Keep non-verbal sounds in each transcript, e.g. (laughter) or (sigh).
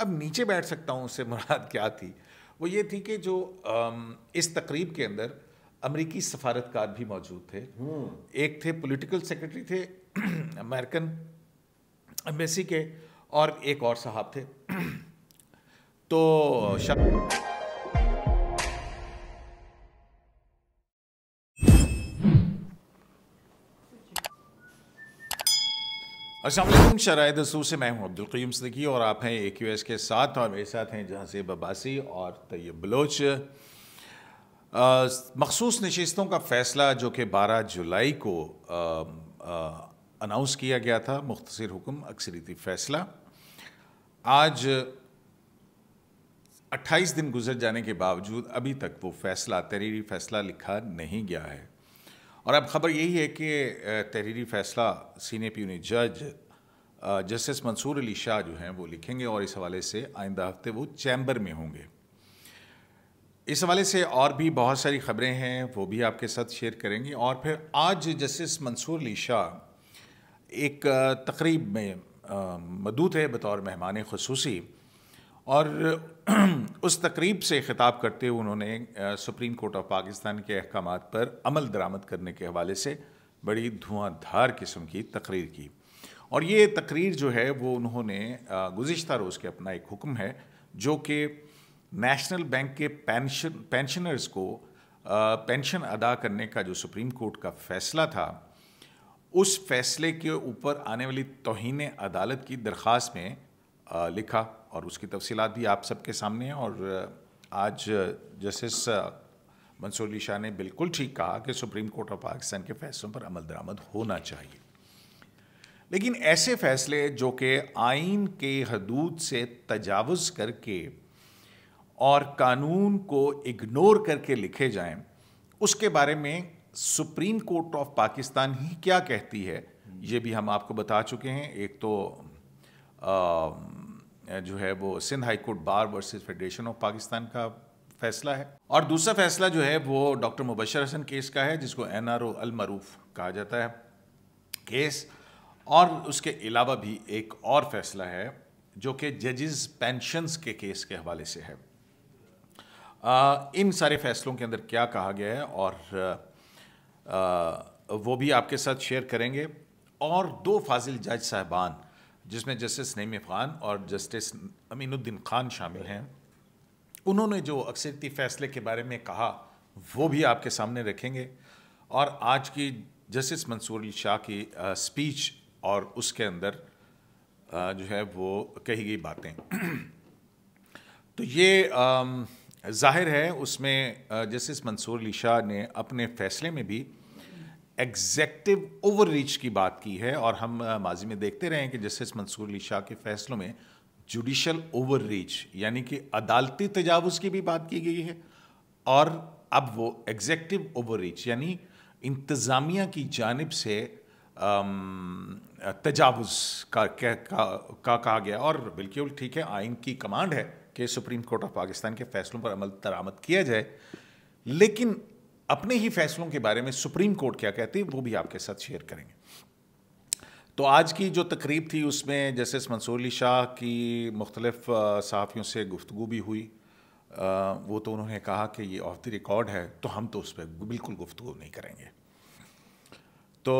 अब नीचे बैठ सकता हूँ उससे (laughs) मुराद क्या थी वो ये थी कि जो इस तकरीब के अंदर अमरीकी सफारतकार भी मौजूद थे हम्म। एक थे पॉलिटिकल सेक्रेटरी थे (clears throat) अमेरिकन एम्बेसी के और एक और साहब थे (clears throat) तो शब्द असलम शराय दसूर से मैं हूँ अब्दुल सदी और आप हैं ए क्यू एस के साथ और मेरे साथ हैं जहाँ से बबासी और तैयब बलोच मखसूस नशस्तों का फ़ैसला जो कि 12 जुलाई को अनाउंस किया गया था मुख्तर हुक्म अक्सरीती फ़ैसला आज 28 दिन गुजर जाने के बावजूद अभी तक वो फ़ैसला तहरीरी फ़ैसला लिखा नहीं गया है और अब खबर यही है कि तहरीरी फैसला पी प्यूनी जज जस्टिस मंसूर अली शाह जो हैं वो लिखेंगे और इस हवाले से आइंदा हफ्ते वो चैम्बर में होंगे इस हवाले से और भी बहुत सारी खबरें हैं वो भी आपके साथ शेयर करेंगी और फिर आज जस्टिस मंसूर अली शाह एक तकरीब में मदूत है बतौर मेहमान खसूसी और (clears throat) उस तकरीब से ख़िताब करते हुए उन्होंने सुप्रीम कोर्ट ऑफ पाकिस्तान के अहकाम पर अमल दरामद करने के हवाले से बड़ी धुआंधार किस्म की तकरीर की और ये तकरीर जो है वो उन्होंने गुज्त रोज़ के अपना एक हुक्म है जो कि नेशनल बैंक के पेंशन पेंशनर्स को पेंशन अदा करने का जो सुप्रीम कोर्ट का फ़ैसला था उस फैसले के ऊपर आने वाली तोहन अदालत की दरख्वास्त में लिखा और उसकी तफसीत भी आप सबके सामने हैं और आज जस्टिस मंसूर शाह ने बिल्कुल ठीक कहा कि सुप्रीम कोर्ट ऑफ पाकिस्तान के फैसलों पर अमल दरामद होना चाहिए लेकिन ऐसे फैसले जो कि आइन के हदूद से तजावज़ करके और कानून को इग्नोर करके लिखे जाएं उसके बारे में सुप्रीम कोर्ट ऑफ पाकिस्तान ही क्या कहती है ये भी हम आपको बता चुके हैं एक तो आ, जो है वो Sindh high court bar versus federation of Pakistan का फैसला है और दूसरा फैसला जो है वो डॉक्टर मुबशर हसन केस का है जिसको एन आर ओ अलमरूफ कहा जाता है केस और उसके अलावा भी एक और फैसला है जो कि जजेस पेंशनस के केस के हवाले से है आ, इन सारे फैसलों के अंदर क्या कहा गया है और आ, वो भी आपके साथ शेयर करेंगे और दो फाजिल जज साहबान जिसमें जस्टिस नईम खान और जस्टिस अमीनुद्दीन खान शामिल हैं उन्होंने जो अक्सरती फैसले के बारे में कहा वो भी आपके सामने रखेंगे और आज की जस्टिस मंसूर अली शाह की स्पीच और उसके अंदर जो है वो कही गई बातें (clears throat) तो ये जाहिर है उसमें जस्टिस मंसूर अली शाह ने अपने फैसले में भी एग्जेक्टिव ओवररीच की बात की है और हम माजी में देखते रहे हैं कि जस्टिस मंसूर अली शाह के फैसलों में जुडिशल ओवररीच यानी कि अदालती तजावज़ की भी बात की गई है और अब वो ओवर ओवररीच यानी इंतज़ामिया की जानब से तजावज़ का कहा का, का, का गया और बिल्कुल ठीक है आइन की कमांड है कि सुप्रीम कोर्ट ऑफ पाकिस्तान के फैसलों पर अमल दरामद किया जाए लेकिन अपने ही फैसलों के बारे में सुप्रीम कोर्ट क्या कहती है वो भी आपके साथ शेयर करेंगे तो आज की जो तकरीब थी उसमें जस्टिस मंसूरली शाह की मुख्तलफ सहाफ़ियों से गुफ्तु भी हुई आ, वो तो उन्होंने कहा कि ये ऑफ द रिकॉर्ड है तो हम तो उस पर बिल्कुल गुफ्तु नहीं करेंगे तो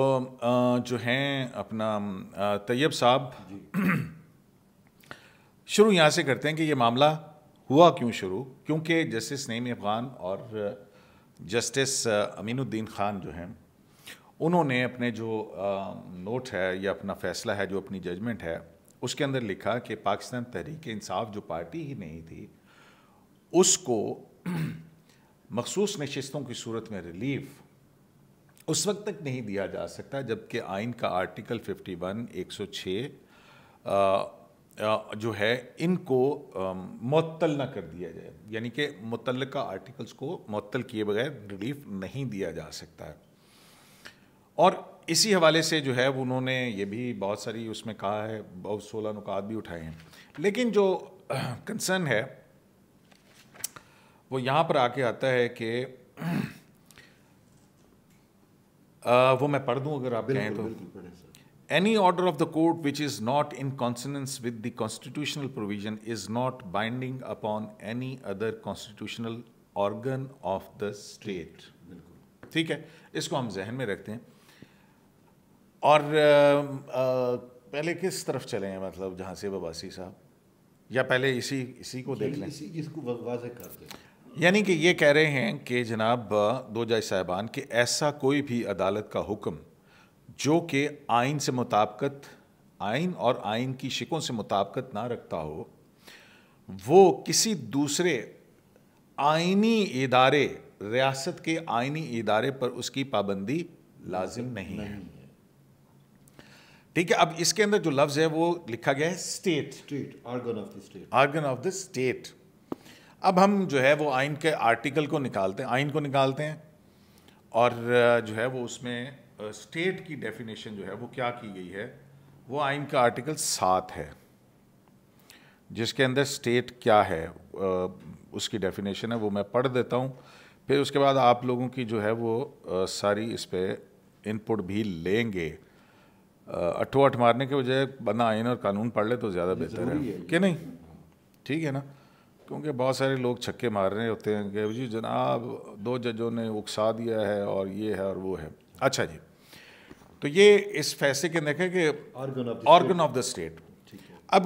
आ, जो हैं अपना तैयब साहब (clears throat) शुरू यहाँ से करते हैं कि ये मामला हुआ क्यों शुरू क्योंकि जस्टिस नईम अफगान और जस्टिस अमीनुद्दीन खान जो हैं उन्होंने अपने जो नोट है या अपना फैसला है जो अपनी जजमेंट है उसके अंदर लिखा कि पाकिस्तान तहरीक इंसाफ जो पार्टी ही नहीं थी उसको (clears throat) मखसूस नशस्तों की सूरत में रिलीफ उस वक्त तक नहीं दिया जा सकता जबकि आइन का आर्टिकल 51 106 जो है इनको मअतल ना कर दिया जाए यानी कि मुतल का आर्टिकल्स को मअतल किए बगैर रिलीफ नहीं दिया जा सकता है और इसी हवाले से जो है उन्होंने ये भी बहुत सारी उसमें कहा है बहुत सोलह नुकात भी उठाए हैं लेकिन जो कंसर्न (clears throat) है वो यहाँ पर आके आता है कि (clears throat) वो मैं पढ़ दूँ अगर आप कहें तो बिल्कुल any order of the court which is not in consonance with the constitutional provision is not binding upon any other constitutional organ of the state ठीक है इसको हम जहन में रखते हैं और आ, आ, पहले किस तरफ चले हैं मतलब जहाँ से बबासी साहब या पहले इसी इसी को देख लें इसी इसको वाजह कर दें यानी कि ये कह रहे हैं कि जनाब दो जज साहबान कि ऐसा कोई भी अदालत का हुक्म जो कि आइन से मुताबकत आइन और आइन की शिकों से मुताबकत ना रखता हो वो किसी दूसरे आइनी इदारे रियासत के आइनी इदारे पर उसकी पाबंदी लाजिम नहीं, नहीं है ठीक है अब इसके अंदर जो लफ्ज़ है वो लिखा गया है state state organ of the state organ of the state अब हम जो है वो आइन के आर्टिकल को निकालते हैं आइन को निकालते हैं और जो है वो उसमें स्टेट की डेफिनेशन जो है वो क्या की गई है वो आइन का आर्टिकल सात है जिसके अंदर स्टेट क्या है उसकी डेफिनेशन है वो मैं पढ़ देता हूँ फिर उसके बाद आप लोगों की जो है वो सारी इस पर इनपुट भी लेंगे अट्ठो अट्ठ मारने के बजाय बंदा आइन और कानून पढ़ ले तो ज़्यादा बेहतर है कि नहीं ठीक है ना क्योंकि बहुत सारे लोग छक्के मार रहे होते हैं कि जी जनाब दो जजों ने उकसा दिया है और ये है और वो है अच्छा जी तो ये इस फैसले के देखें कि ऑर्गन ऑफ द स्टेट अब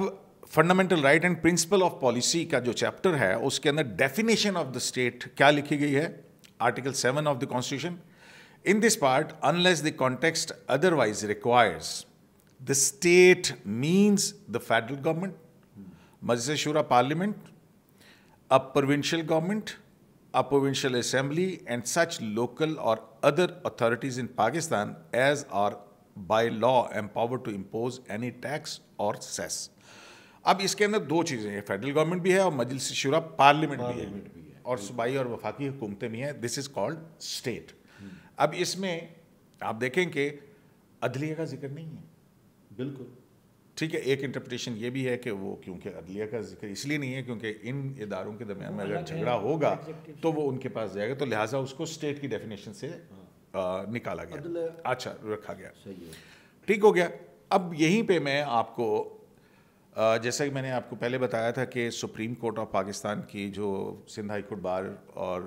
fundamental right and principle of policy का जो चैप्टर है उसके अंदर डेफिनेशन ऑफ द स्टेट क्या लिखी गई है article seven of the constitution in this part unless the context otherwise requires the state means the federal government Majlis Shura parliament a provincial government a provincial assembly and such local or other authorities in Pakistan as are by law empowered to impose any tax or cess. अब इसके अंदर दो चीज़ें हैं federal government भी है और मजलिस शुरा parliament भी, भी है और सूबाई और वफाकी हुकूमतें भी हैं दिस इज़ कॉल्ड स्टेट अब इसमें आप देखें कि अदलिया का जिक्र नहीं है बिल्कुल ठीक है एक इंटरप्रटेशन ये भी है कि वो क्योंकि अदलिया का जिक्र इसलिए नहीं है क्योंकि इन इदारों के दरमियान में अगर झगड़ा होगा तो वो उनके पास जाएगा तो लिहाजा उसको स्टेट की डेफिनेशन से हाँ। आ, निकाला गया अच्छा रखा गया ठीक हो गया अब यहीं पे मैं आपको जैसा कि मैंने आपको पहले बताया था कि सुप्रीम कोर्ट ऑफ पाकिस्तान की जो सिंध हाई कोर्ट बार और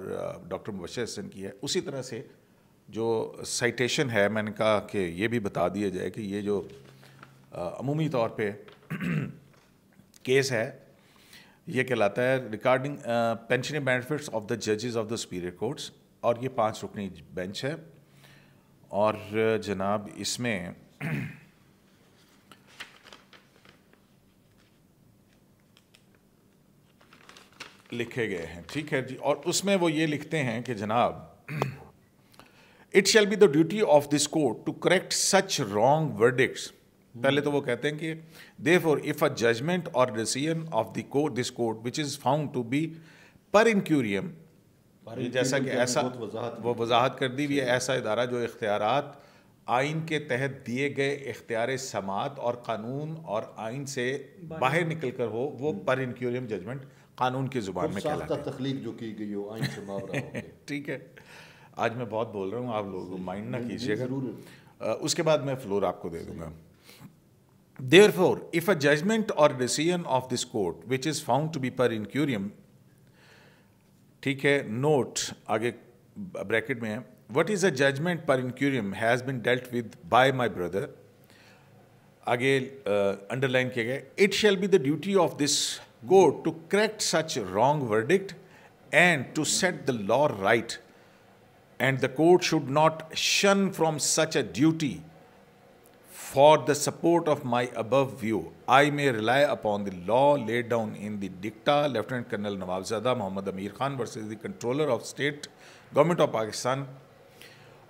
डॉक्टर मुबशर हसन की है उसी तरह से जो साइटेशन है मैंने कहा कि ये भी बता दिया जाए कि ये जो अमूमी तौर पे (clears throat) केस है ये कहलाता है regarding pension benefits of the जजेस ऑफ द सुपीरियर कोर्ट्स और ये पांच रुकनी बेंच है और जनाब इसमें (clears throat) लिखे गए हैं ठीक है जी और उसमें वो ये लिखते हैं कि जनाब it shall be the duty of this court to correct such wrong verdicts पहले तो वो कहते हैं कि therefore if a judgement और decision of the court this court which is found to be per incuriam जैसा कि ऐसा वो वजाहत कर दी हुई है ऐसा इदारा जो इख्तियार आइन के तहत दिए गए इख्तियार समात और कानून और आइन से बाहर निकल कर हो वो हम्म। पर इनक्यूरियम जजमेंट कानून की ज़ुबान में कहलाता है जो की गई हो आइन से (laughs) ठीक है आज मैं बहुत बोल रहा हूँ आप लोग माइंड ना कीजिएगा उसके बाद मैं फ्लोर आपको दे दूंगा Therefore, if a judgment or decision of this court, which is found to be per incurium, note, bracket mein, what is a judgment per incuriam has been dealt with by my brother, aage, uh, underline ke gai, it shall be the duty of this court to correct such wrong verdict and to set the law right. And the court should not shun from such a duty For the support of my above view, I may rely upon the law laid down in the dicta Lieutenant Colonel Nawabzada Mohammad Amir Khan versus the Controller of State Government of Pakistan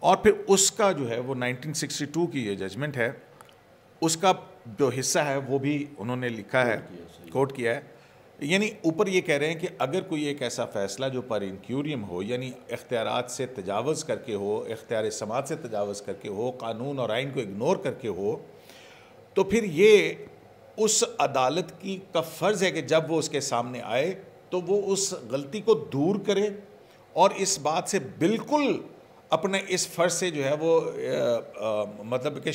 और फिर उसका जो है वो 1962 की ये judgement है उसका जो हिस्सा है वो भी उन्होंने लिखा है कोट किया है यानी ऊपर ये कह रहे हैं कि अगर कोई एक ऐसा फ़ैसला जो पर इनक्यूरियम हो यानी इख्तियार से तजावज़ करके हो इख्तियार समाज से तजावज़ करके हो कानून और आइन को इग्नोर करके हो तो फिर ये उस अदालत की का फ़र्ज़ है कि जब वो उसके सामने आए तो वो उस गलती को दूर करे और इस बात से बिल्कुल अपने इस फ़र्ज से जो है वो आ, आ, मतलब कि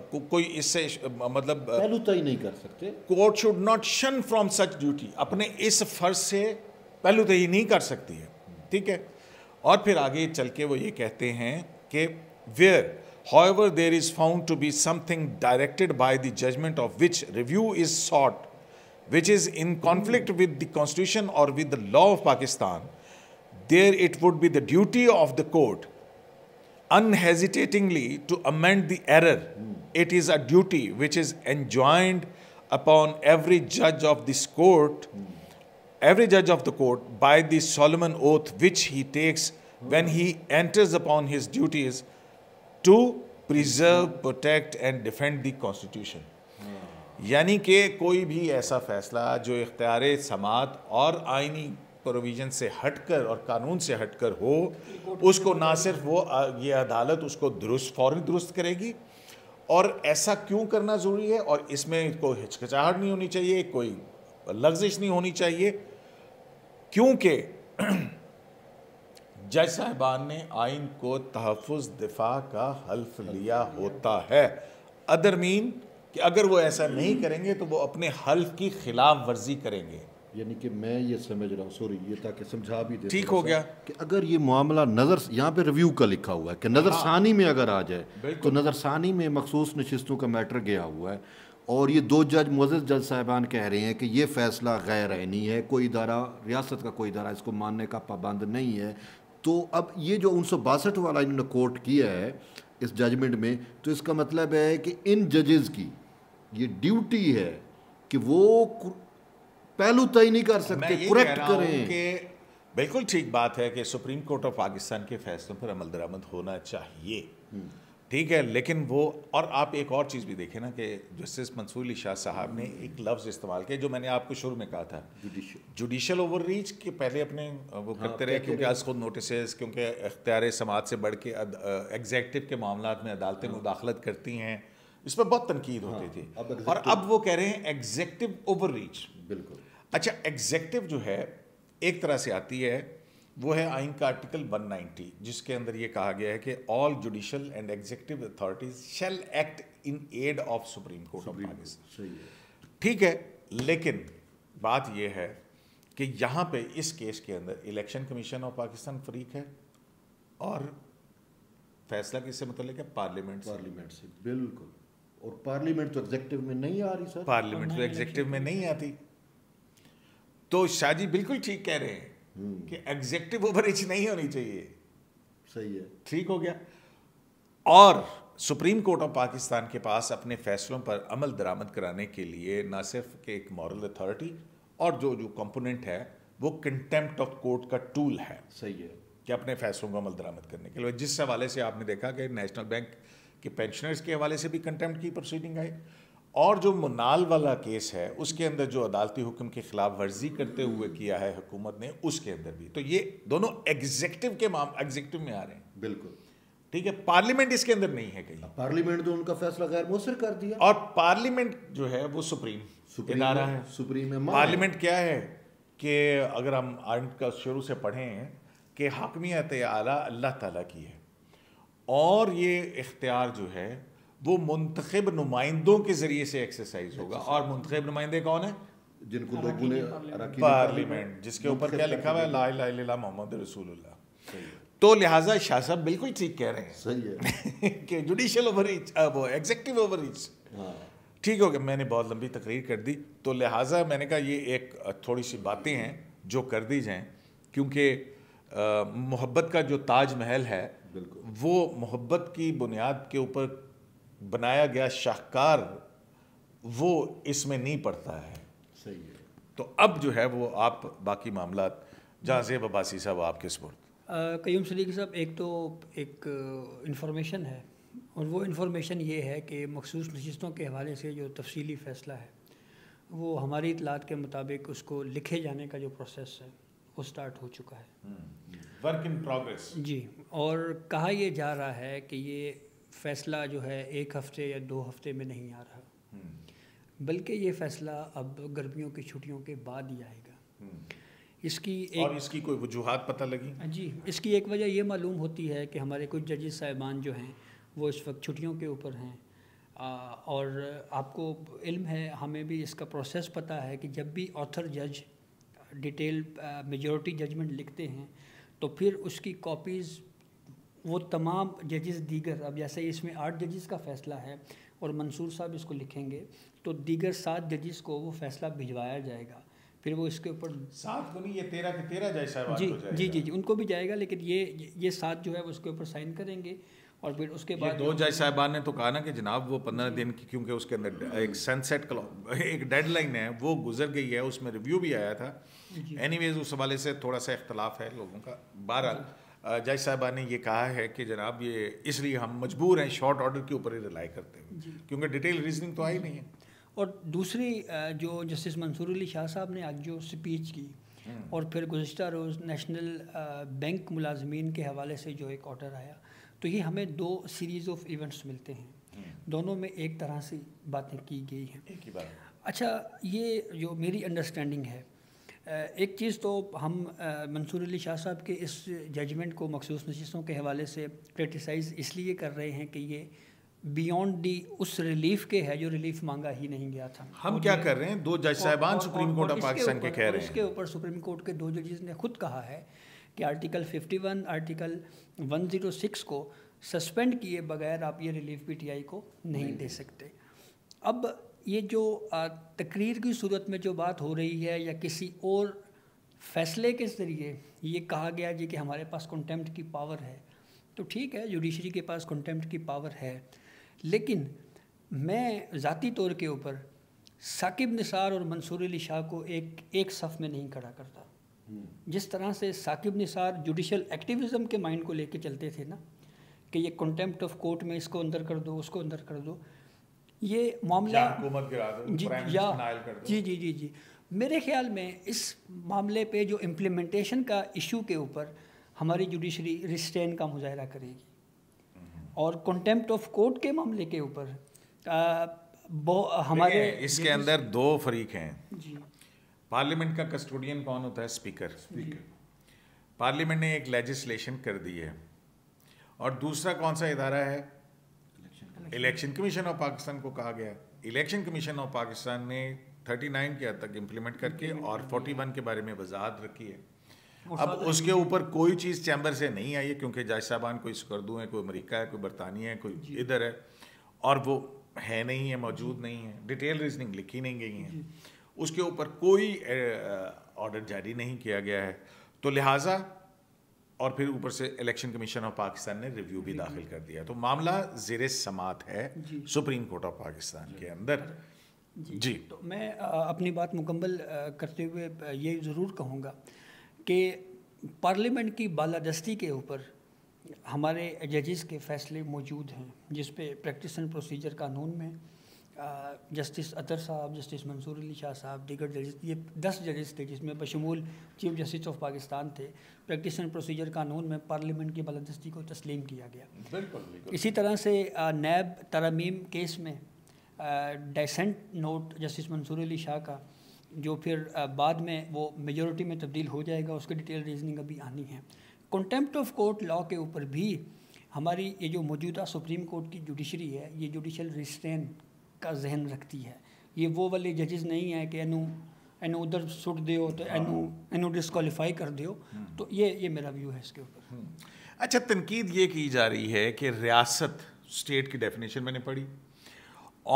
को, कोई इससे मतलब पहलुताई नहीं कर सकते court should not shun from such duty अपने इस फर्ज से पहलुताई नहीं कर सकती है ठीक है और फिर आगे चल के वो ये कहते हैं कि where however there is found to be something directed by the judgment of which review is sought which is in conflict with the constitution or with the law of pakistan there it would be the duty of the court unhesitatingly to amend the error it is a duty which is enjoined upon every judge of this court, every judge of the court, by the solemn oath which he takes when he enters upon his duties to preserve, protect and defend the Constitution. यानी कि कोई भी ऐसा फैसला जो इख्तियार समात और आइनी प्रोविज़न से हटकर और कानून से हटकर हो उसको ना सिर्फ वो ये अदालत उसको दुरुस्त फौरन दुरुस्त करेगी और ऐसा क्यों करना ज़रूरी है और इसमें कोई हिचकिचाहट नहीं होनी चाहिए कोई लग्जिश नहीं होनी चाहिए क्योंकि (clears throat) जज साहबान ने आइन को तहफ़ दिफा का हल्फ लिया होता है अदर मीन कि अगर वो ऐसा नहीं करेंगे तो वो अपने हल्फ की खिलाफ वर्जी करेंगे यानी कि मैं ये समझ रहा हूँ सॉरी ये ताकि समझा भी दे ठीक हो गया कि अगर ये मामला नज़र यहाँ पे रिव्यू का लिखा हुआ है कि नज़रसानी हाँ। में अगर आ जाए तो नज़रसानी में मखसूस नशस्तों का मैटर गया हुआ है और ये दो जज मज़द जज साहबान कह रहे हैं कि ये फ़ैसला गैर आइनी है कोई इदारा रियासत का कोई इदारा इसको मानने का पाबंद नहीं है तो अब ये जो उन सौ बासठ वाला इन्होंने कोर्ट किया है इस जजमेंट में तो इसका मतलब है कि इन जजेज की ये ड्यूटी है कि वो पहलू तय नहीं कर सकते करेक्ट करें कि बिल्कुल ठीक बात है कि सुप्रीम कोर्ट ऑफ पाकिस्तान के फैसलों पर अमल दरामद होना चाहिए ठीक है लेकिन वो और आप एक और चीज़ भी देखें ना कि जस्टिस मंसूर अली शाह साहब ने एक लफ्ज़ इस्तेमाल किया जो मैंने आपको शुरू में कहा था जुडिशल जुडिशल ओवर रीच के पहले अपने वो हाँ, करते रहे क्योंकि आज खुद नोटिस क्योंकि अख्तियार समाज से बढ़ के एग्जेक्टिव के मामला में अदालतें हाँ, मुदाखलत करती हैं इस पर बहुत तनकीद होती हाँ, थी और अब वो कह रहे हैं एग्जेक्टिव ओवर रीच बिल्कुल अच्छा एग्जेक्टिव जो है एक तरह से आती है वो है आइन का आर्टिकल 190 जिसके अंदर ये कहा गया है कि all judicial and executive authorities shall act in aid of supreme court of Pakistan ठीक है लेकिन बात यह है कि यहाँ पे इस केस के अंदर इलेक्शन कमीशन ऑफ पाकिस्तान फ्रीक है और फैसला किससे मतलब है पार्लियामेंट पार्लियामेंट से बिल्कुल और पार्लियामेंट तो एग्जेक्टिव में नहीं आ रही सर पार्लियामेंट तो एग्जेक्टिव में नहीं आती तो शाह जी बिल्कुल ठीक कह रहे हैं हम्म। कि एग्जेक्टिव ओवरेज नहीं होनी चाहिए सही है ठीक हो गया और सुप्रीम कोर्ट ऑफ पाकिस्तान के पास अपने फैसलों पर अमल दरामद कराने के लिए ना सिर्फ के एक मॉरल अथॉरिटी और जो जो कंपोनेंट है वो कंटेम्प्ट ऑफ कोर्ट का टूल है सही है कि अपने फैसलों को अमल दरामद करने के लिए जिस हवाले से आपने देखा कि नेशनल बैंक के पेंशनर्स के हवाले से भी कंटेम्प्ट की प्रोसीडिंग आई और जो मुनाल वाला केस है उसके अंदर जो अदालती हुक्म के खिलाफ वर्जी करते हुए किया है हुकूमत ने उसके अंदर भी तो ये दोनों एग्जेक्टिव के माम एग्जेक्टिव में आ रहे हैं बिल्कुल ठीक है पार्लियामेंट इसके अंदर नहीं है कहीं पार्लियामेंट तो उनका फैसला गैर मुसर कर दिया और पार्लियामेंट जो है वो सुप्रीम इदारा है सुप्रीम है पार्लियामेंट क्या है कि अगर हम आर्ट का शुरू से पढ़ें कि हाकमियत आला अल्लाह ताला की है और ये इख्तियार जो है वो मुंतब नुमाइंदों के ज़रिए से एक्सरसाइज होगा और मंतखब नुमाइंदे कौन है जिनको लोगों ने पार्लियामेंट जिसके ऊपर क्या लिखा हुआ है ला ला मोहम्मद रसूल तो लिहाजा शाह साहब बिल्कुल ठीक कह रहे हैं सही है (laughs) कि जुडिशल ओवर रीच वो एग्जेक्टिव ओवर रीच ठीक हो गया मैंने बहुत लंबी तकरीर कर दी तो लिहाजा मैंने कहा ये एक थोड़ी सी बातें हैं जो कर दी जाएं क्योंकि मोहब्बत का जो ताज महल है वो मोहब्बत की बुनियाद के ऊपर बनाया गया शाहकार वो इसमें नहीं पड़ता है सही है तो अब जो है वो आप बाकी मामला जहाँ जेब अबासी साहब आपके स्पुर्द कयूम सलीक साहब एक तो एक इंफॉर्मेशन है और वो इन्फॉर्मेशन ये है कि मखसूस नशस्तों के हवाले से जो तफसीली फ़ैसला है वो हमारी इतलात के मुताबिक उसको लिखे जाने का जो प्रोसेस है वो स्टार्ट हो चुका है वर्क इन प्रोग्रेस जी और कहा यह जा रहा है कि ये फैसला जो है एक हफ्ते या दो हफ्ते में नहीं आ रहा हम्म। बल्कि ये फैसला अब गर्मियों की छुट्टियों के बाद ही आएगा हम्म। इसकी एक और इसकी कोई वजूहत पता लगी हाँ जी इसकी एक वजह ये मालूम होती है कि हमारे कुछ जजेस साहिबान जो हैं वो इस वक्त छुट्टियों के ऊपर हैं और आपको इल्म है हमें भी इसका प्रोसेस पता है कि जब भी ऑथर जज डिटेल मेजोरिटी जजमेंट लिखते हैं तो फिर उसकी कॉपीज़ वो तमाम जजेस दीगर अब जैसे इसमें आठ जजेस का फ़ैसला है और मंसूर साहब इसको लिखेंगे तो दीगर सात जजेस को वो फैसला भिजवाया जाएगा फिर वो इसके ऊपर सात को नहीं ये तेरह के तेरह जज साहब जी जी जी जी उनको भी जाएगा लेकिन ये ये सात जो है वो उसके ऊपर साइन करेंगे और फिर उसके बाद दो जज साहबान ने तो कहा ना कि जनाब वो पंद्रह दिन की क्योंकि उसके अंदर एक सनसेट एक डेडलाइन है वो गुजर गई है उसमें रिव्यू भी आया था एनीवेज उस हवाले से थोड़ा सा इख्तलाफ है लोगों का बहरहाल जज साहबा ने ये कहा है कि जनाब ये इसलिए हम मजबूर हैं शॉर्ट ऑर्डर के ऊपर ही रिलाई करते हैं क्योंकि डिटेल रीजनिंग तो आई नहीं है हम्म। और दूसरी जो जस्टिस मंसूर अली शाह साहब ने आज जो स्पीच की हम्म। और फिर गुज्त रोज़ नेशनल बैंक मुलाजमीन के हवाले से जो एक ऑर्डर आया तो ये हमें दो सीरीज़ ऑफ इवेंट्स मिलते हैं हम्म। दोनों में एक तरह से बातें की गई हैं अच्छा ये जो मेरी अंडरस्टैंडिंग है एक चीज़ तो हम मंसूर अली शाह साहब के इस जजमेंट को मखसूस नशस्तों के हवाले से क्रिटिसाइज़ इसलिए कर रहे हैं कि ये बियॉन्ड दी उस रिलीफ के है जो रिलीफ मांगा ही नहीं गया था हम क्या कर रहे हैं दो जज साहबान सुप्रीम कोर्ट ऑफ पाकिस्तान के कह रहे हैं इसके ऊपर सुप्रीम कोर्ट के दो जजेस ने खुद कहा है कि आर्टिकल 51 आर्टिकल 106 को सस्पेंड किए बगैर आप ये रिलीफ पीटीआई को नहीं दे सकते अब ये जो तकरीर की सूरत में जो बात हो रही है या किसी और फैसले के ज़रिए ये कहा गया जी कि हमारे पास कंटेम्प्ट की पावर है तो ठीक है जुडिशरी के पास कंटेम्प्ट की पावर है लेकिन मैं ज़ाती तौर के ऊपर साकिब निसार और मंसूर अली शाह को एक एक सफ़ में नहीं खड़ा करता हम्म। जिस तरह से साकिब निसार जुडिशल एक्टिविज़म के माइंड को लेके चलते थे ना कि ये कंटेम्प्ट ऑफ कोर्ट में इसको अंदर कर दो उसको अंदर कर दो ये मामला जी या कर जी जी जी जी मेरे ख्याल में इस मामले पे जो इम्प्लीमेंटेशन का इशू के ऊपर हमारी जुडिशरी रिस्टेन का मुजाहरा करेगी हम्म। और कंटेम्प्ट ऑफ कोर्ट के मामले के ऊपर हमारे इसके अंदर दो फरीक हैं जी पार्लियामेंट का कस्टोडियन कौन होता है स्पीकर स्पीकर पार्लियामेंट ने एक लेजिस्लेशन कर दी है और दूसरा कौन सा इदारा है इलेक्शन कमीशन ऑफ पाकिस्तान को कहा गया इलेक्शन कमीशन ऑफ पाकिस्तान ने 39 के हद तक इम्प्लीमेंट करके हम्म। और 41 के बारे में वजाहत रखी है अब उसके ऊपर कोई चीज़ चैम्बर से नहीं आई है क्योंकि जाय साहबान कोई स्कर्दू है कोई अमरीका है कोई बरतानिया है कोई इधर है और वो है नहीं है मौजूद नहीं है डिटेल रीजनिंग लिखी नहीं गई है उसके ऊपर कोई ऑर्डर जारी नहीं किया गया है तो लिहाजा और फिर ऊपर से इलेक्शन कमीशन ऑफ पाकिस्तान ने रिव्यू भी दाखिल कर दिया तो मामला जेर समात है सुप्रीम कोर्ट ऑफ पाकिस्तान के अंदर जी, जी तो मैं अपनी बात मुकम्मल करते हुए ये ज़रूर कहूँगा कि पार्लियामेंट की बालादस्ती के ऊपर हमारे जजेस के फैसले मौजूद हैं जिस पे प्रैक्टिस एंड प्रोसीजर कानून में जस्टिस अतर साहब जस्टिस मंसूर अली शाह साहब दीगर जजेस ये दस जजेस थे जिसमें बशमूल चीफ जस्टिस ऑफ पाकिस्तान थे प्रैक्टिस एंड प्रोसीजर कानून में पार्लियामेंट की बलदस्ती को तस्लीम किया गया बिल्कुल। इसी तरह से नैब तरमीम केस में dissent note justice Mansoor Ali Shah का जो फिर बाद में वो मेजोरिटी में तब्दील हो जाएगा उसकी डिटेल रीजनिंग अभी आनी है कंटेम्प्ट ऑफ कोर्ट लॉ के ऊपर भी हमारी ये जो मौजूदा सुप्रीम कोर्ट की जुडिशरी है ये जुडिशल रिस्ट्रेन का जहन रखती है ये वो वाले जजेस नहीं है कि एनू एनू उधर सुट ਦਿਓ तो हाँ। एनू एनू ਡਿਸਕੁਆਲੀਫਾਈ कर दो हम्म। तो ये ये मेरा व्यू है इसके ऊपर हम्म। अच्छा तनकीद ये की जा रही है कि रियासत स्टेट की डेफिनेशन मैंने पढ़ी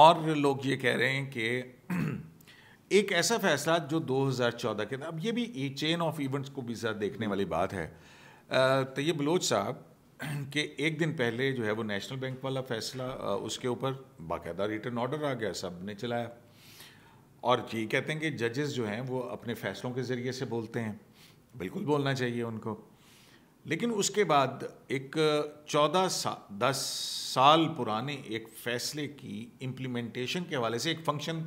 और लोग ये कह रहे हैं कि (clears throat) एक ऐसा फैसला जो 2014 के अब ये भी चेन ऑफ इवेंट्स को भी ज़्यादा देखने वाली बात है ये बलोच साहब (clears throat) कि एक दिन पहले जो है वो नेशनल बैंक वाला फैसला उसके ऊपर बाकायदा रिटर्न ऑर्डर आ गया सब ने चलाया और ये कहते हैं कि जजेस जो हैं वो अपने फैसलों के ज़रिए से बोलते हैं बिल्कुल बोलना चाहिए उनको लेकिन उसके बाद एक चौदह सा दस साल पुराने एक फैसले की इम्प्लीमेंटेशन के हवाले से एक फंक्शन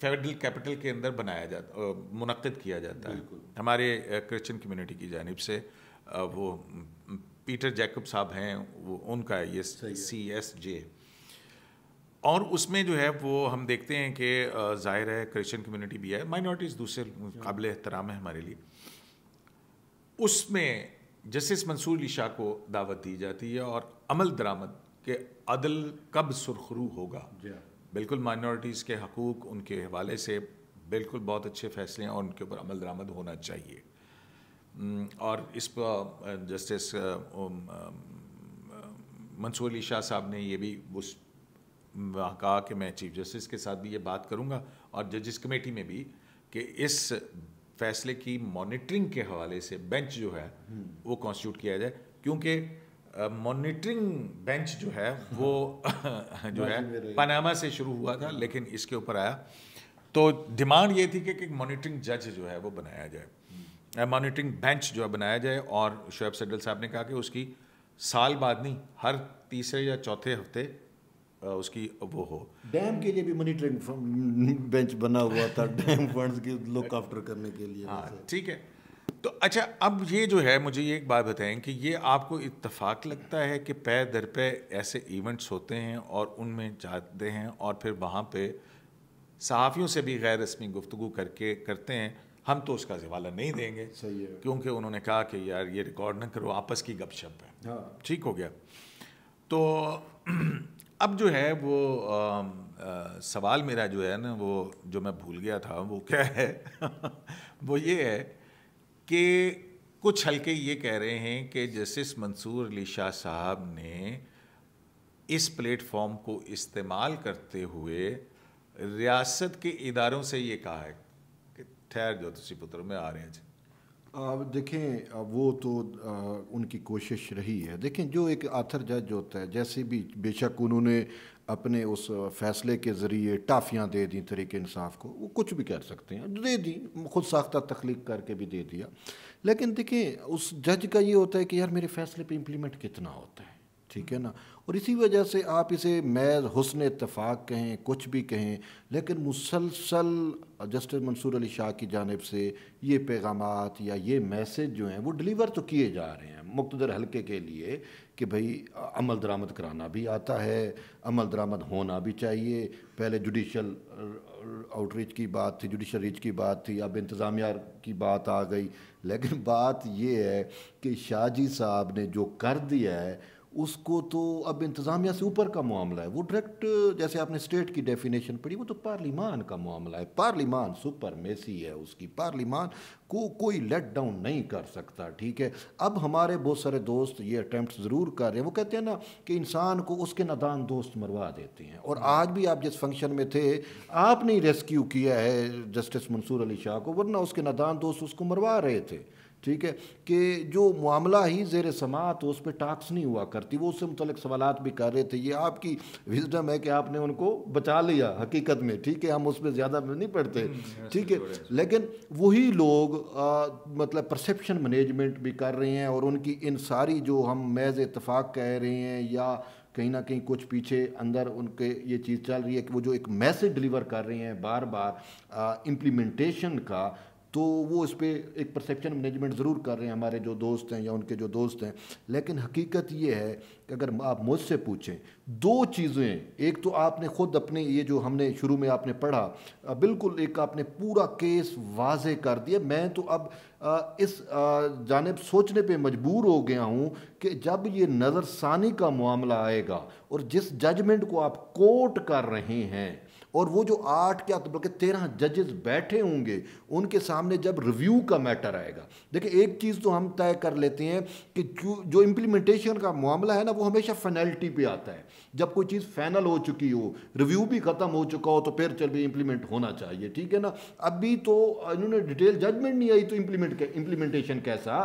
फेडरल कैपिटल के अंदर बनाया जाता मुनद किया जाता है हमारे क्रिश्चियन कम्युनिटी की जानब से वो पीटर जैकब साहब हैं वो उनका ये सी एस जे और उसमें जो है वो हम देखते हैं कि जाहिर है क्रिश्चियन कम्युनिटी भी है माइनॉरिटीज़ दूसरे काबिल एहतराम है हमारे लिए उसमें जस्टिस मंसूर अली शाह को दावत दी जाती है और अमल दरामद के अदल कब सुरखरू होगा हाँ। बिल्कुल माइनॉरिटीज़ के हकूक़ उनके हवाले से बिल्कुल बहुत अच्छे फैसले हैं और उनके ऊपर अमल दरामद होना चाहिए हम्म, और इस पर जस्टिस मंसूर अली शाह साहब ने ये भी उस कहा कि मैं चीफ जस्टिस के साथ भी ये बात करूँगा और जजिस कमेटी में भी कि इस फैसले की मॉनिटरिंग के हवाले से बेंच जो है हम्म। वो कॉन्स्टिट्यूट किया जाए क्योंकि मॉनिटरिंग बेंच जो है वो (laughs) जो है पनामा से शुरू हुआ था लेकिन इसके ऊपर आया तो डिमांड ये थी कि मॉनिटरिंग जज जो है वो बनाया जाए मॉनिटरिंग बेंच जो है बनाया जाए और शोएब सडल साहब ने कहा कि उसकी साल बाद नहीं हर तीसरे या चौथे हफ्ते उसकी वो हो डैम के लिए भी मॉनिटरिंग बेंच बना हुआ था डैम (laughs) फंड्स की लुक आफ्टर करने के लिए हाँ ठीक है तो अच्छा अब ये जो है मुझे ये एक बात बताएं कि ये आपको इत्तेफाक लगता है कि पै दर पे ऐसे इवेंट्स होते हैं और उनमें जाते हैं और फिर वहाँ पे सहाफ़ियों से भी गैर रस्मी गुफ्तु करके करते हैं हम तो उसका जवाला नहीं देंगे हाँ, सही है क्योंकि उन्होंने कहा कि यार ये रिकॉर्ड ना करो आपस की गपशप है हाँ। ठीक हो गया तो (clears throat) अब जो है वो आ, आ, सवाल मेरा जो है ना वो जो मैं भूल गया था वो क्या है (laughs) वो ये है कि कुछ हल्के ये कह रहे हैं कि जस्टिस मंसूर अली शाह साहब ने इस प्लेटफॉर्म को इस्तेमाल करते हुए रियासत के इदारों से ये कहा है खैर ज्योतिषी पुत्र में आ रहे हैं अब देखें वो तो आ, उनकी कोशिश रही है देखें जो एक आथर जज होता है जैसे भी बेशक उन्होंने अपने उस फैसले के ज़रिए टाफियाँ दे दी तरीके इंसाफ को वो कुछ भी कर सकते हैं दे दी खुद साख्ता तख्लीक करके भी दे दिया लेकिन देखें उस जज का ये होता है कि यार मेरे फैसले पे इम्प्लीमेंट कितना होता है ठीक है ना और इसी वजह से आप इसे मैज़ हसन इतफाक़ कहें कुछ भी कहें लेकिन मुसलसल जस्टिस मंसूर अली शाह की जानब से ये पैगाम या ये मैसेज जो हैं वो डिलीवर तो किए जा रहे हैं मुख्तर हल्के के लिए कि भाई अमल दरामद कराना भी आता है अमल दरामद होना भी चाहिए पहले जुडिशल आउटरीच की बात थी जुडिशल रीच की बात थी अब इंतज़ामिया की बात आ गई लेकिन बात ये है कि शाहजी साहब ने जो कर दिया है उसको तो अब इंतज़ामिया से ऊपर का मामला है वो डायरेक्ट जैसे आपने स्टेट की डेफिनेशन पढ़ी वो तो पार्लिमान का मामला है पार्लिमान सुपर मेसी है उसकी पार्लिमान को कोई लेट डाउन नहीं कर सकता ठीक है अब हमारे बहुत सारे दोस्त ये अटैम्प्ट ज़रूर कर रहे हैं वो कहते हैं ना कि इंसान को उसके नदान दोस्त मरवा देते हैं और आज भी आप जिस फंक्शन में थे आपने रेस्क्यू किया है जस्टिस मंसूर अली शाह को वरना उसके नदान दोस्त उसको मरवा रहे थे ठीक है कि जो मामला ही जेर समात उस पर टाक्स नहीं हुआ करती वो उससे मुतलक सवाल भी कर रहे थे ये आपकी विजडम है कि आपने उनको बचा लिया हकीकत में ठीक है हम उस पर ज़्यादा नहीं पढ़ते हम्म, ठीक है लेकिन वही लोग आ, मतलब परसेप्शन मैनेजमेंट भी कर रहे हैं और उनकी इन सारी जो हम मैज़ इतफाक़ कह रहे हैं या कहीं ना कहीं कुछ पीछे अंदर उनके ये चीज़ चल रही है कि वो जो एक मैसेज डिलीवर कर रहे हैं बार बार इम्प्लीमेंटेशन का तो वो इस पर एक परसेप्शन मैनेजमेंट ज़रूर कर रहे हैं हमारे जो दोस्त हैं या उनके जो दोस्त हैं लेकिन हकीकत ये है कि अगर आप मुझसे पूछें दो चीज़ें एक तो आपने ख़ुद अपने ये जो हमने शुरू में आपने पढ़ा बिल्कुल एक आपने पूरा केस वाज कर दिया मैं तो अब इस जानब सोचने पे मजबूर हो गया हूँ कि जब ये नज़रसानी का मामला आएगा और जिस जजमेंट को आप कोर्ट कर रहे हैं और वो जो आठ क्या तो बल्कि तेरह जजेस बैठे होंगे उनके सामने जब रिव्यू का मैटर आएगा देखिए एक चीज़ तो हम तय कर लेते हैं कि जो इम्प्लीमेंटेशन का मामला है ना वो हमेशा फैनल्टी पे आता है जब कोई चीज़ फाइनल हो चुकी हो रिव्यू भी ख़त्म हो चुका हो तो फिर चल भी इम्प्लीमेंट होना चाहिए ठीक है ना अभी तो इन्होंने डिटेल जजमेंट नहीं आई तो इम्प्लीमेंट इम्प्लीमेंटेशन कैसा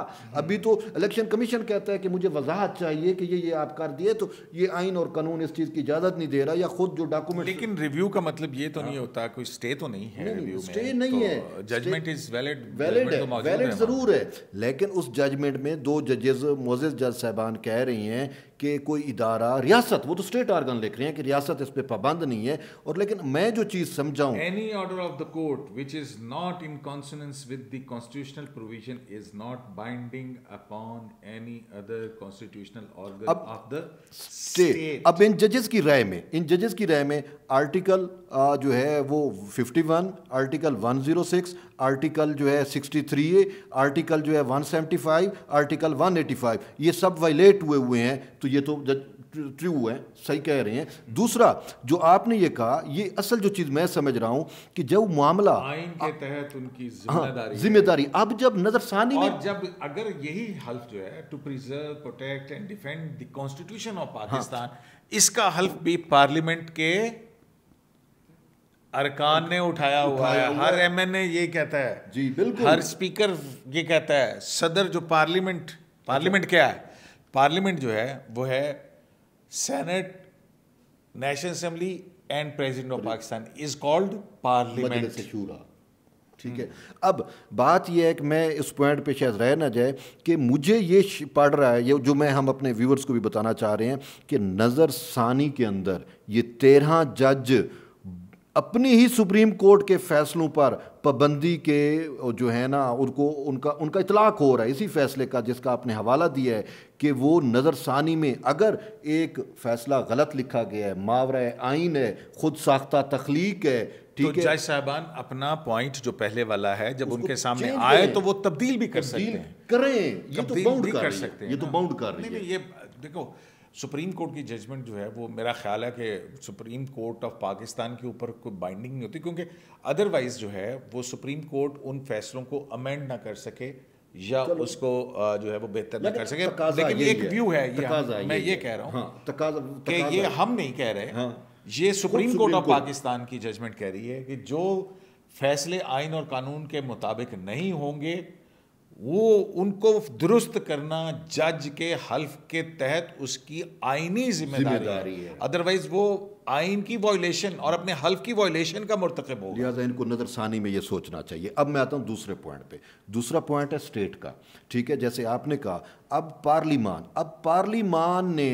अभी तो इलेक्शन कमीशन कहता है कि मुझे वजाहत चाहिए कि ये ये आप कर दिए तो ये आइन और कानून इस चीज़ की इजाज़त नहीं दे रहा या खुद जो डॉक्यूमेंट लेकिन रिव्यू का मतलब मतलब ये तो नहीं हाँ। होता कोई स्टे तो नहीं है स्टे नहीं तो है जजमेंट इज वैलिड वैलिड है वैलिड हाँ। जरूर है लेकिन उस जजमेंट में दो जजेस मोजेस जज साहबान कह रही हैं कि कोई इदारा रियासत वो तो स्टेट आर्गन लिख रहे हैं कि रियासत इस पर पाबंद नहीं है और लेकिन मैं जो चीज़ समझाऊँ any order of the court which is not in consonance with the constitutional provision is not binding upon any other constitutional organ of the state अब इन जजेस की राय में इन जजेस की राय में आर्टिकल जो है वो 51 आर्टिकल 106 आर्टिकल जो है 63 ए आर्टिकल जो है 175 आर्टिकल 185 ये सब वायलेट हुए हुए हैं तो ये तो ट्रू है सही कह रहे हैं दूसरा जो आपने ये कहा ये असल जो चीज़ मैं समझ रहा हूँ कि जब मामला आइन के तहत उनकी हाँ, जिम्मेदारी जिम्मेदारी अब जब नजरसानी में जब अगर यही हल्फ जो है to preserve protect and defend the constitution of Pakistan इसका हल्फ भी पार्लियामेंट के अरकान ने उठाया हुआ है हर एमएनए ये कहता है जी बिल्कुल हर स्पीकर ये कहता है सदर जो पार्लियामेंट पार्लियामेंट क्या है पार्लियामेंट जो है वो है senate national assembly and president of Pakistan is called parliament शूरा ठीक है अब बात यह है कि मैं इस पॉइंट पे शायद रह ना जाए कि मुझे ये पढ़ रहा है ये जो मैं हम अपने व्यूवर्स को भी बताना चाह रहे हैं कि नज़रसानी के अंदर ये तेरह जज अपनी ही सुप्रीम कोर्ट के फैसलों पर पाबंदी के जो है ना उनको उनका उनका इतलाक हो रहा है इसी फैसले का जिसका आपने हवाला दिया है कि वो नज़रसानी में अगर एक फ़ैसला गलत लिखा गया है मावरा आइन है खुद साख्ता तख्लीक है तो ठीक तो है जज साहबान अपना पॉइंट जो पहले वाला है जब उनके सामने आए तो वो तब्दील भी कर सकते हैं करें ये तो बाउंड कर सकते हैं ये तो बाउंड कर रही है ये देखो सुप्रीम कोर्ट की जजमेंट जो है वो मेरा ख्याल है कि सुप्रीम कोर्ट ऑफ पाकिस्तान के ऊपर कोई बाइंडिंग नहीं होती क्योंकि अदरवाइज जो है वो सुप्रीम कोर्ट उन फैसलों को अमेंड ना कर सके या उसको जो है वो बेहतर ना कर सके लेकिन एक व्यू है ये मैं ये कह रहा हूँ हाँ, कि ये हम नहीं कह रहे हाँ। ये सुप्रीम कोर्ट ऑफ पाकिस्तान की जजमेंट कह रही है कि जो फैसले आइन और कानून के मुताबिक नहीं होंगे वो उनको दुरुस्त करना जज के हल्फ के तहत उसकी आइनी जिम्मेदारी है अदरवाइज वो आइन की वॉयलेशन और अपने हल्फ की वॉयलेशन का मरतकब होगा लिहाजा इनको नज़रसानी में ये सोचना चाहिए अब मैं आता हूँ दूसरे पॉइंट पे दूसरा पॉइंट है स्टेट का ठीक है जैसे आपने कहा अब पार्लीमान अब पार्लीमान ने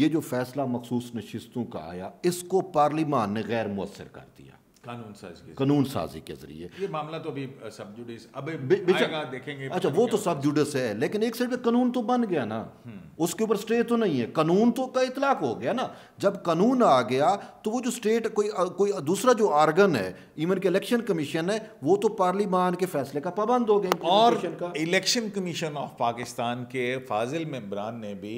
ये जो फैसला मखसूस नशस्तों का आया इसको पार्लीमान ने गैर मौसर कर दिया कानून साजी के कानून साजी के जरिए ये मामला तो अभी सब जुडिस अब आएगा अच्छा, देखेंगे अच्छा वो तो सब जुडिस है लेकिन एक साइड पे कानून तो बन गया ना हम्म। उसके ऊपर स्टे तो नहीं है कानून तो का इतलाक हो गया ना जब कानून आ गया तो वो जो स्टेट कोई कोई दूसरा जो आर्गन है इवन के इलेक्शन कमीशन है वो तो पार्लियामान के फैसले का पाबंद हो गया और इलेक्शन कमीशन ऑफ पाकिस्तान के फाजिल मेम्बरान ने भी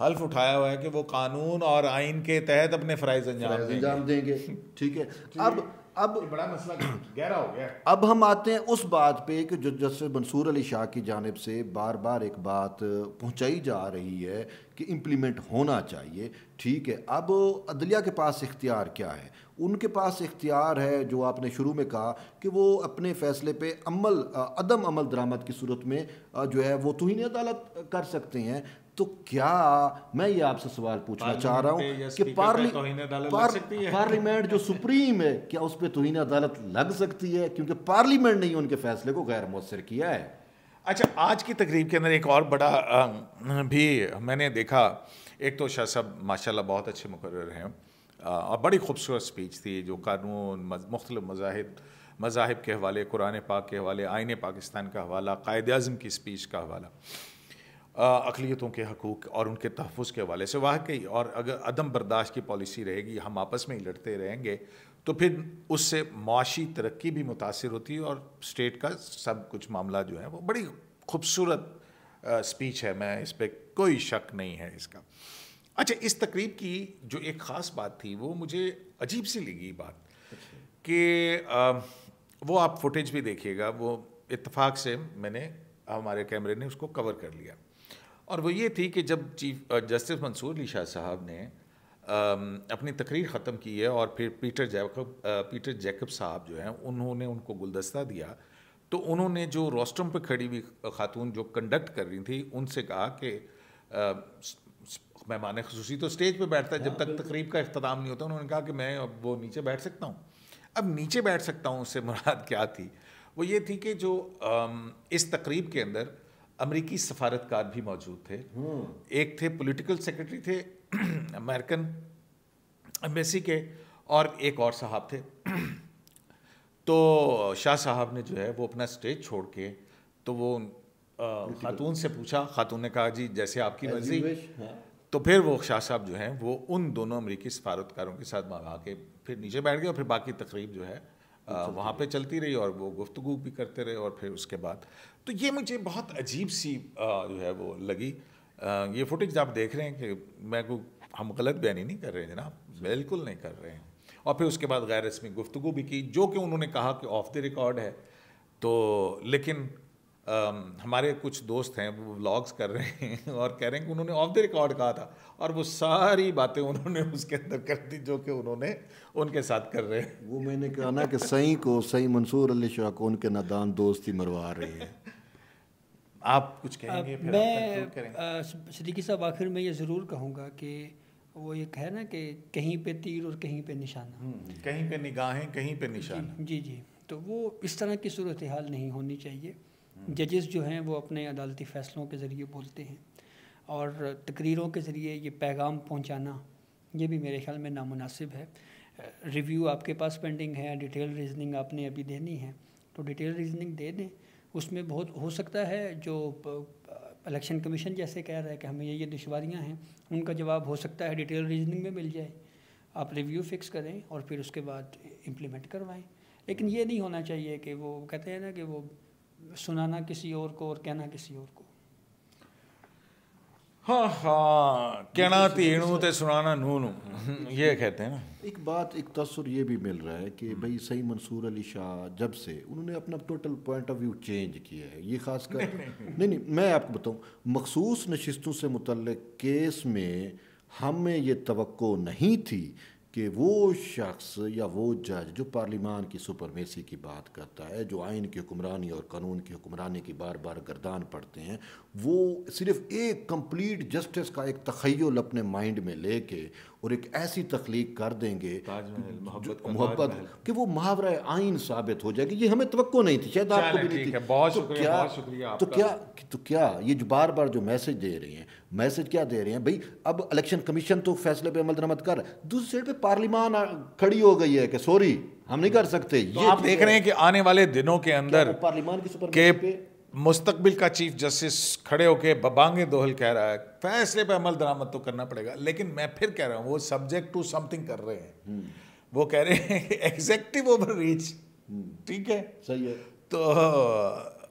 हल्फ उठाया हुआ है कि वो कानून और आइन के तहत अपने फ़राइज अंजाम देंगे (laughs) ठीक है अब अब बड़ा मसला गहरा हो गया अब हम आते हैं उस बात पे कि जो जस्टिस मंसूर अली शाह की जानब से बार बार एक बात पहुंचाई जा रही है कि इम्प्लीमेंट होना चाहिए ठीक है अब अदलिया के पास इख्तियार क्या है उनके पास इख्तियार है जो आपने शुरू में कहा कि वो अपने फ़ैसले पे अमल अदम अमल दरामद की सूरत में जो है वो नहीं अदालत कर सकते हैं तो क्या मैं ये आपसे सवाल पूछना चाह रहा हूँ कि तो पार्लियामेंट जो सुप्रीम है क्या उस पर तोहन अदालत लग सकती है क्योंकि पार्लियामेंट ने ही उनके फैसले को गैर मौसर किया है अच्छा आज की तकरीब के अंदर एक और बड़ा भी मैंने देखा एक तो शाह साहब माशाल्लाह बहुत अच्छे मुकर हैं और बड़ी खूबसूरत स्पीच थी जो कानून मुख्तल मजाहब मजाहब के हवाले कुरान पाक के हवाले आइन पाकिस्तान का हवाला कायद अजम की स्पीच का हवाला अकलीतों के हकूक़ और उनके तहफ़ के हवाले से वाकई और अगर अदम बर्दाश्त की पॉलिसी रहेगी हम आपस में ही लड़ते रहेंगे तो फिर उससे मुशी तरक्की भी मुतासर होती है और स्टेट का सब कुछ मामला जो है वो बड़ी खूबसूरत स्पीच है मैं इस पर कोई शक नहीं है इसका अच्छा इस तकरीब की जो एक ख़ास बात थी वो मुझे अजीब सी लगी बात कि वो आप फुटेज भी देखिएगा वो इतफ़ाक़ से मैंने हमारे कैमरे ने उसको कवर कर लिया और वो ये थी कि जब चीफ जस्टिस मंसूर अली शाह साहब ने अपनी तकरीर ख़त्म की है और फिर पीटर जैकब पीटर जैकब साहब जो हैं उन्होंने उनको गुलदस्ता दिया तो उन्होंने जो रोस्टम पर खड़ी हुई खातून जो कंडक्ट कर रही थी उनसे कहा कि मेहमान खसूसी तो स्टेज पर बैठता है जब हाँ, तक तकरीब का अख्ताम नहीं होता उन्होंने कहा कि मैं अब वो नीचे बैठ सकता हूँ अब नीचे बैठ सकता हूँ उससे मुराद क्या थी वो ये थी कि जो इस तकरीब के अंदर अमेरिकी सफारतकार भी मौजूद थे हम्म। एक थे पॉलिटिकल सेक्रेटरी थे अमेरिकन एम्बेसी के और एक और साहब थे तो शाह साहब ने जो है वो अपना स्टेज छोड़ के तो वो खातून से पूछा खातून ने कहा जी जैसे आपकी मर्जी हाँ। तो फिर वो शाह साहब जो हैं वो उन दोनों अमरीकी सफारतकारों के साथ वहाँ के फिर नीचे बैठ गए और फिर बाकी तकरीब जो है तो हाँ, वहाँ तो पे चलती रही और वो गुफ्तु भी करते रहे और फिर उसके बाद तो ये मुझे बहुत अजीब सी जो है वो लगी ये फुटेज आप देख रहे हैं कि मैं को हम गलत बयानी नहीं कर रहे हैं जनाब बिल्कुल नहीं कर रहे हैं और फिर उसके बाद गैर रस्मी गुफ्तु भी की जो कि उन्होंने कहा कि ऑफ द रिकॉर्ड है तो लेकिन हमारे कुछ दोस्त हैं वो व्लॉग्स कर रहे हैं (laughs) और कह रहे हैं कि उन्होंने ऑफ द रिकॉर्ड कहा था और वो सारी बातें उन्होंने उसके अंदर कर दी जो कि उन्होंने उनके साथ कर रहे हैं वो मैंने कहा ना कि सही को सही मंसूर अली शाह को उनके नादान दोस्त ही मरवा रहे हैं (laughs) आप कुछ कहेंगे फिर मैं सदीकी साहब आखिर में ये ज़रूर कहूँगा कि वो ये कहे ना कि कहीं पे तीर और कहीं पे निशाना हम्म, कहीं पे निगाहें कहीं पे निशाना जी जी तो वो इस तरह की सूरत हाल नहीं होनी चाहिए जजेस जो हैं वो अपने अदालती फ़ैसलों के ज़रिए बोलते हैं और तकरीरों के ज़रिए ये पैगाम पहुंचाना ये भी मेरे ख्याल में नामुनासिब है रिव्यू आपके पास पेंडिंग है डिटेल रीजनिंग आपने अभी देनी है तो डिटेल रीजनिंग दे दें उसमें बहुत हो सकता है जो इलेक्शन कमीशन जैसे कह रहा है कि हमें ये ये दुशारियाँ हैं उनका जवाब हो सकता है डिटेल रीजनिंग में मिल जाए आप रिव्यू फिक्स करें और फिर उसके बाद इम्प्लीमेंट करवाएं लेकिन ये नहीं होना चाहिए कि वो कहते हैं ना कि वो सुनाना किसी और को और कहना किसी और को हाँ हाँ कहना तीनू तो सुनाना नू नू ये कहते हैं ना एक बात एक तसर ये भी मिल रहा है कि हम्म। भाई सही मंसूर अली शाह जब से उन्होंने अपना total point of view change किया है ये खास कर नहीं नहीं मैं आपको बताऊँ मखसूस नशस्तों से मुतल केस में हमें ये तो नहीं थी कि वो शख्स या वो जज जो पार्लिमान की सुपरमेसी की बात करता है जो आइन की हुक्मरानी और कानून की हुक्मरानी की बार बार गर्दान पढ़ते हैं वो सिर्फ एक कंप्लीट जस्टिस का एक तखयल अपने माइंड में लेके और एक ऐसी तख्लीक कर देंगे मोहब्बत कि वो मुहावरा आइन साबित हो जाएगी ये हमें तो नहीं थी शायद आपको भी नहीं थी तो, तो क्या तो क्या ये जो बार बार जो मैसेज दे रही हैं मैसेज क्या दे रहे हैं भाई अब इलेक्शन कमीशन तो फैसले पे अमल दरामद कर दूसरी साइड पे पार्लिमान खड़ी हो गई है कि सॉरी हम नहीं कर सकते तो ये आप देख रहे हैं कि आने वाले दिनों के अंदर पार्लिमान की सुपर के मुस्तबिल का चीफ जस्टिस खड़े होके बबांगे दोहल कह रहा है फैसले पे अमल दरामद तो करना पड़ेगा लेकिन मैं फिर कह रहा हूँ वो सब्जेक्ट टू समथिंग कर रहे हैं हम्म। वो कह रहे हैं एग्जेक्टिव ओवर रीच ठीक है सही है तो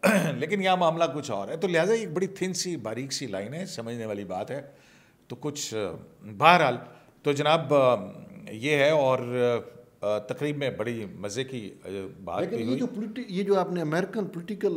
(clears throat) लेकिन यहाँ मामला कुछ और है तो लिहाजा एक बड़ी थिन सी बारीक सी लाइन है समझने वाली बात है तो कुछ बहरहाल तो जनाब ये है और तकरीब में बड़ी मज़े की बात लेकिन ये जो ये जो आपने अमेरिकन पोलिटिकल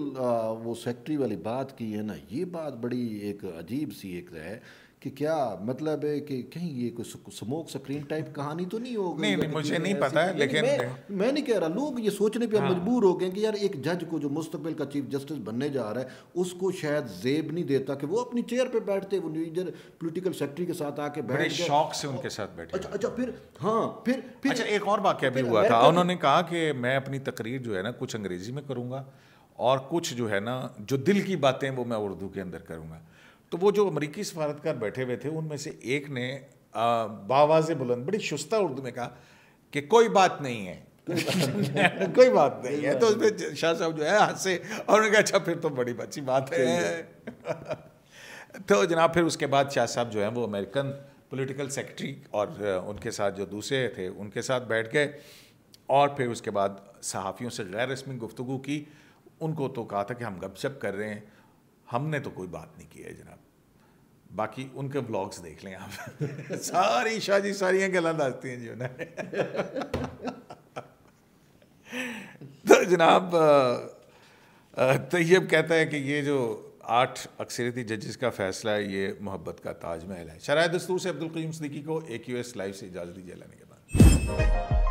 वो सेक्ट्री वाली बात की है ना ये बात बड़ी एक अजीब सी एक है कि क्या मतलब है कि कहीं ये कोई स्मोक स्क्रीन टाइप कहानी तो नहीं होगी नहीं नहीं मुझे नहीं पता है लेकिन मैं, मैं नहीं कह रहा लोग ये सोचने पे हाँ। मजबूर हो गए कि यार एक जज को जो मुस्तबिल का चीफ जस्टिस बनने जा रहा है उसको शायद जेब नहीं देता कि वो अपनी चेयर पे बैठते वो लीडर पोलिटिकल सेक्रेटरी के साथ आके बैठे शौक से उनके साथ बैठे अच्छा अच्छा फिर हाँ फिर फिर अच्छा एक और वाक्य भी हुआ था उन्होंने कहा कि मैं अपनी तकरीर जो है ना कुछ अंग्रेजी में करूँगा और कुछ जो है ना जो दिल की बातें वो मैं उर्दू के अंदर करूँगा तो वो जो अमरीकी सफारतकार बैठे हुए थे उनमें से एक ने बावाज बुलंद बड़ी शुस्ता उर्दू में कहा कि कोई बात नहीं है (laughs) कोई बात नहीं है तो उसमें शाह साहब जो है हंसे और उन्होंने कहा अच्छा फिर तो बड़ी अच्छी बात है (laughs) तो जनाब फिर उसके बाद शाह साहब जो है वो अमेरिकन पॉलिटिकल सेक्रेटरी और उनके साथ जो दूसरे थे उनके साथ बैठ गए और फिर उसके बाद सहाफ़ियों से गैर रस्मी गुफ्तु की उनको तो कहा था कि हम गपशप कर रहे हैं हमने तो कोई बात नहीं की है जनाब बाकी उनके ब्लॉग्स देख लें आप (laughs) सारी शाजी सारी गलत आती हैं जी उन्हें (laughs) तो जनाब तैयब कहता है कि ये जो आठ अक्सरती जजेस का फैसला है ये मोहब्बत का ताजमहल है शराय दस्तूर से अब्दुल कयूम सदीकी को एक यू एस लाइव से इजाज़त दीजिए लाने के बाद